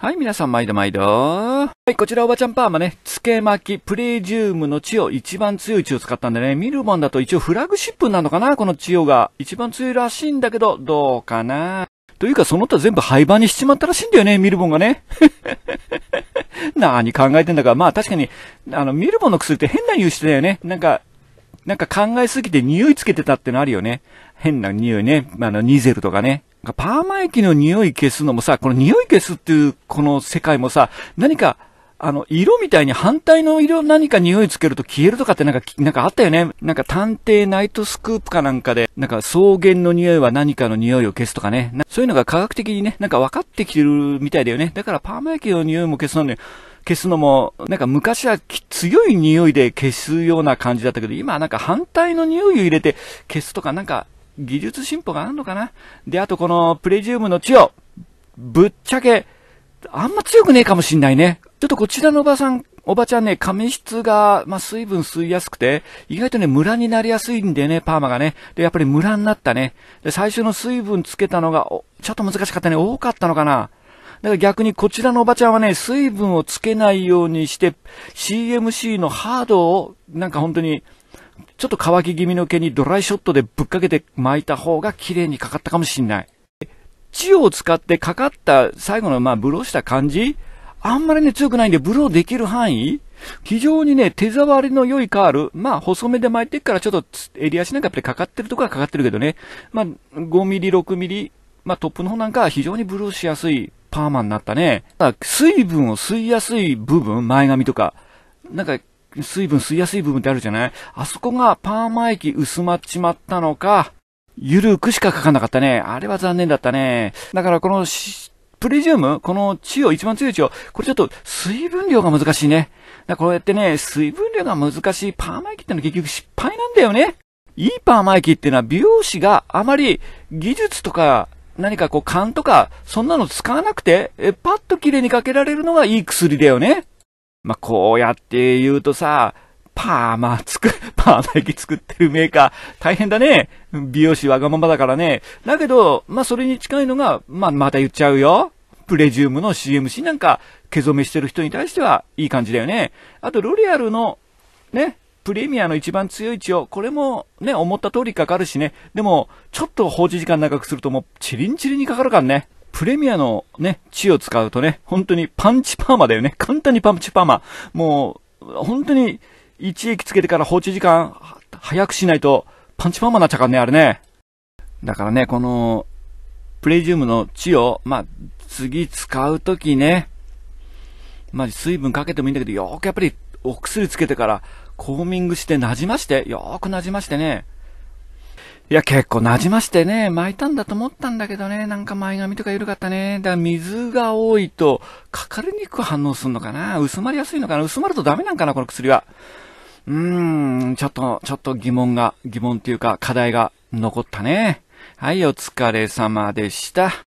はい、皆さん、毎度毎度。はい、こちら、おばちゃんパーマね、つけ巻き、プレジウムの血を一番強い血を使ったんでね、ミルボンだと一応フラグシップなのかなこの血をが。一番強いらしいんだけど、どうかなというか、その他全部廃盤にしちまったらしいんだよね、ミルボンがね。何考えてんだか。まあ確かに、あの、ミルボンの薬って変な匂いしてたよね。なんか、なんか考えすぎて匂いつけてたってのあるよね。変な匂いね。あの、ニゼルとかね。パーマ液の匂い消すのもさ、この匂い消すっていうこの世界もさ、何か、あの、色みたいに反対の色何か匂いつけると消えるとかってなんか、なんかあったよね。なんか探偵ナイトスクープかなんかで、なんか草原の匂いは何かの匂いを消すとかね。そういうのが科学的にね、なんか分かってきてるみたいだよね。だからパーマ液の匂いも消すのに、消すのも、なんか昔は強い匂いで消すような感じだったけど、今はなんか反対の匂いを入れて消すとか、なんか技術進歩があるのかなで、あとこのプレジウムの千を、ぶっちゃけ、あんま強くねえかもしんないね。ちょっとこちらのおばさん、おばちゃんね、髪質が、まあ、水分吸いやすくて、意外とね、ムラになりやすいんでね、パーマがね。で、やっぱりムラになったね。で、最初の水分つけたのが、ちょっと難しかったね。多かったのかな。だから逆にこちらのおばちゃんはね、水分をつけないようにして、CMC のハードを、なんか本当に、ちょっと乾き気味の毛にドライショットでぶっかけて巻いた方が綺麗にかかったかもしんない。血を使ってかかった最後のまあブローした感じあんまりね強くないんでブローできる範囲非常にね、手触りの良いカール。まあ、細めで巻いていくから、ちょっと、襟足なんかやっぱりかかってるところはかかってるけどね。まあ、5ミリ、6ミリ、まあ、トップの方なんかは非常にブローしやすいパーマになったね。水分を吸いやすい部分、前髪とか。なんか、水分吸いやすい部分ってあるじゃないあそこがパーマ液薄まっちまったのか、ゆるくしか書かなかったね。あれは残念だったね。だからこのプレジウムこの血を、一番強い血を、これちょっと水分量が難しいね。だからこうやってね、水分量が難しいパーマ液ってのは結局失敗なんだよね。いいパーマ液っていうのは美容師があまり技術とか何かこう勘とかそんなの使わなくて、パッと綺麗にかけられるのがいい薬だよね。まあ、こうやって言うとさ、パーマつく、パーマ液作ってるメーカー、大変だね。美容師わがままだからね。だけど、まあ、それに近いのが、まあ、また言っちゃうよ。プレジウムの CMC なんか、毛染めしてる人に対してはいい感じだよね。あと、ロリアルの、ね、プレミアの一番強い血を、これもね、思った通りかかるしね。でも、ちょっと放置時間長くするともう、チリンチリンにかかるからね。プレミアのね、地を使うとね、本当にパンチパーマだよね。簡単にパンチパーマ。もう、本当に、一液つけてから放置時間、早くしないと、パンチパーマになっちゃうからね、あれね。だからね、この、プレジウムの地を、まあ、次使うときね、まあ、水分かけてもいいんだけど、よーくやっぱりお薬つけてから、コーミングして、なじまして、よーくなじましてね、いや、結構馴染ましてね、巻いたんだと思ったんだけどね、なんか前髪とか緩かったね。だから水が多いと、かかりにくく反応するのかな薄まりやすいのかな薄まるとダメなんかなこの薬は。うーん、ちょっと、ちょっと疑問が、疑問っていうか課題が残ったね。はい、お疲れ様でした。